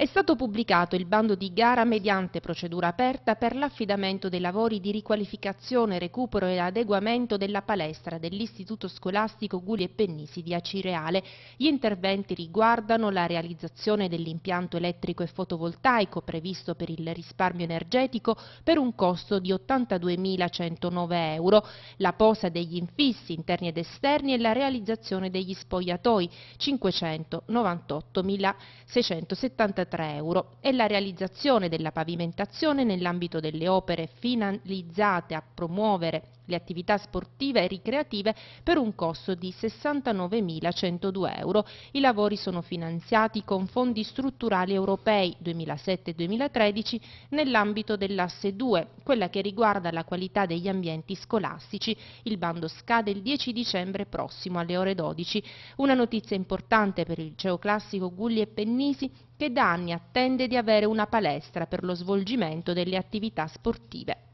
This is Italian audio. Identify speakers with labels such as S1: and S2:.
S1: È stato pubblicato il bando di gara mediante procedura aperta per l'affidamento dei lavori di riqualificazione, recupero e adeguamento della palestra dell'Istituto Scolastico Guli e Pennisi di Acireale. Gli interventi riguardano la realizzazione dell'impianto elettrico e fotovoltaico previsto per il risparmio energetico per un costo di 82.109 euro, la posa degli infissi interni ed esterni e la realizzazione degli spogliatoi 598.673 1.063 euro e la realizzazione della pavimentazione nell'ambito delle opere finalizzate a promuovere le attività sportive e ricreative per un costo di 69.102 euro. I lavori sono finanziati con fondi strutturali europei 2007-2013 nell'ambito dell'asse 2, quella che riguarda la qualità degli ambienti scolastici. Il bando scade il 10 dicembre prossimo alle ore 12. Una notizia importante per il liceo classico Gulli e Pennisi che da anni attende di avere una palestra per lo svolgimento delle attività sportive.